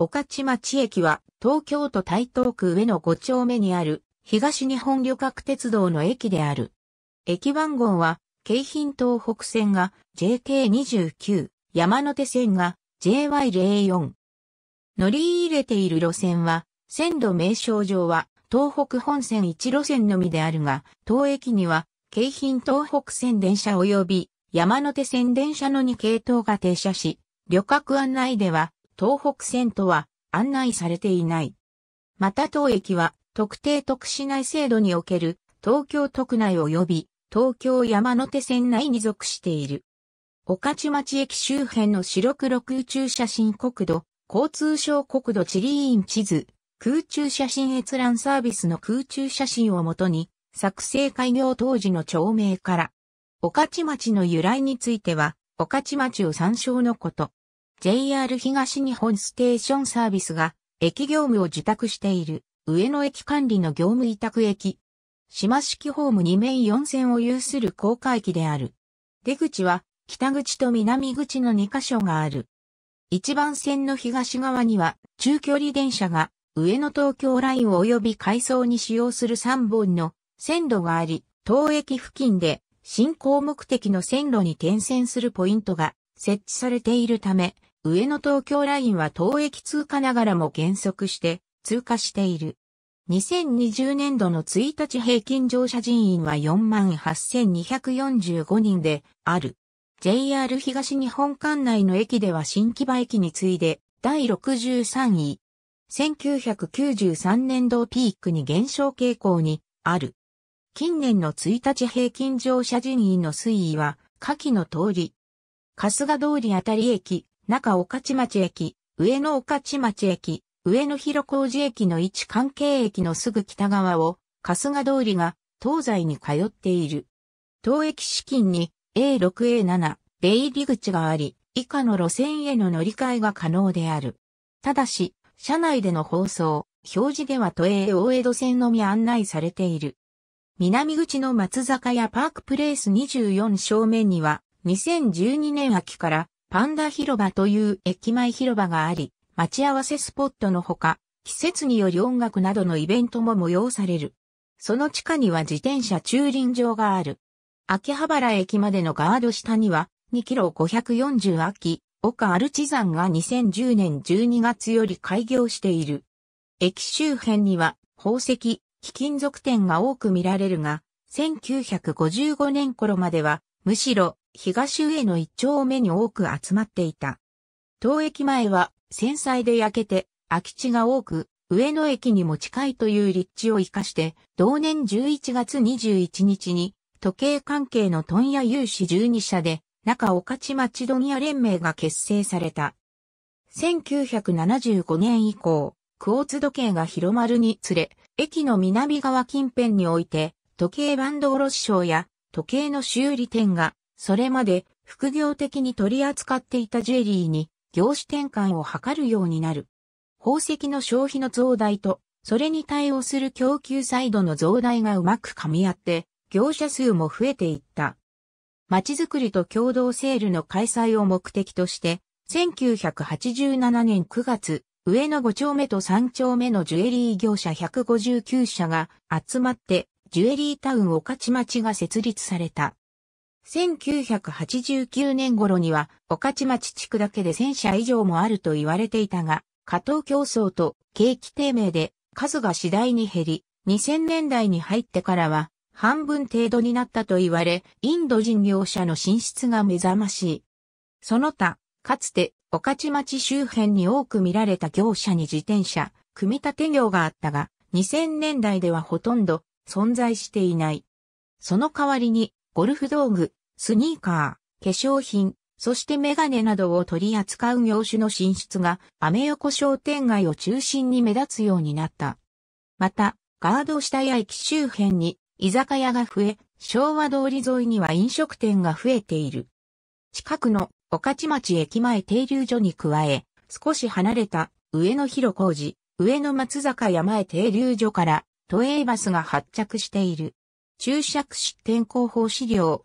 岡地町駅は東京都台東区上野5丁目にある東日本旅客鉄道の駅である。駅番号は京浜東北線が JK29、山手線が JY04。乗り入れている路線は線路名称上は東北本線1路線のみであるが、当駅には京浜東北線電車及び山手線電車の2系統が停車し、旅客案内では東北線とは案内されていない。また当駅は特定特市内制度における東京都区内及び東京山手線内に属している。御徒町駅周辺の白黒空中写真国土、交通省国土地理院地図、空中写真閲覧サービスの空中写真をもとに、作成開業当時の町名から、御徒町の由来については、御徒町を参照のこと。JR 東日本ステーションサービスが、駅業務を受託している、上野駅管理の業務委託駅。島式ホーム2面4線を有する高架駅である。出口は、北口と南口の2カ所がある。一番線の東側には、中距離電車が、上野東京ライン及び改装に使用する3本の線路があり、当駅付近で、進行目的の線路に転線するポイントが設置されているため、上野東京ラインは当駅通過ながらも減速して通過している。2020年度の1日平均乗車人員は48,245人である。JR 東日本管内の駅では新木場駅に次いで第63位。1993年度ピークに減少傾向にある。近年の1日平均乗車人員の推移は下記の通り。春日通りあたり駅、中御徒町駅、上野御徒町駅、上野広小路駅の位置関係駅のすぐ北側を、春日通りが東西に通っている。当駅資金に A6A7 出入り口があり、以下の路線への乗り換えが可能である。ただし、車内での放送、表示では都営大江戸線のみ案内されている。南口の松坂屋パークプレイス24正面には、2012年秋からパンダ広場という駅前広場があり、待ち合わせスポットのほか、季節により音楽などのイベントも催される。その地下には自転車駐輪場がある。秋葉原駅までのガード下には、2キロ540秋、岡アルチザンが2010年12月より開業している。駅周辺には、宝石、貴金属店が多く見られるが、1955年頃までは、むしろ、東上の一丁目に多く集まっていた。当駅前は戦災で焼けて空き地が多く、上野駅にも近いという立地を活かして、同年11月21日に、時計関係の問屋有志12社で、中岡地町問屋連盟が結成された。1975年以降、クォーツ時計が広まるにつれ、駅の南側近辺において、時計バンド卸商や時計の修理店がそれまで副業的に取り扱っていたジュエリーに業種転換を図るようになる。宝石の消費の増大と、それに対応する供給サイドの増大がうまく噛み合って、業者数も増えていった。街づくりと共同セールの開催を目的として、1987年9月、上の5丁目と3丁目のジュエリー業者159社が集まって、ジュエリータウン御徒町が設立された。1989年頃には、岡地町地区だけで1000社以上もあると言われていたが、加藤競争と景気低迷で数が次第に減り、2000年代に入ってからは半分程度になったと言われ、インド人業者の進出が目覚ましい。その他、かつて、岡地町周辺に多く見られた業者に自転車、組み立て業があったが、2000年代ではほとんど存在していない。その代わりに、ゴルフ道具、スニーカー、化粧品、そしてメガネなどを取り扱う業種の進出が、アメ横商店街を中心に目立つようになった。また、ガード下や駅周辺に居酒屋が増え、昭和通り沿いには飲食店が増えている。近くの御徒町駅前停留所に加え、少し離れた上野広小路、上野松坂山へ停留所から都営バスが発着している。注釈し、天候報資料、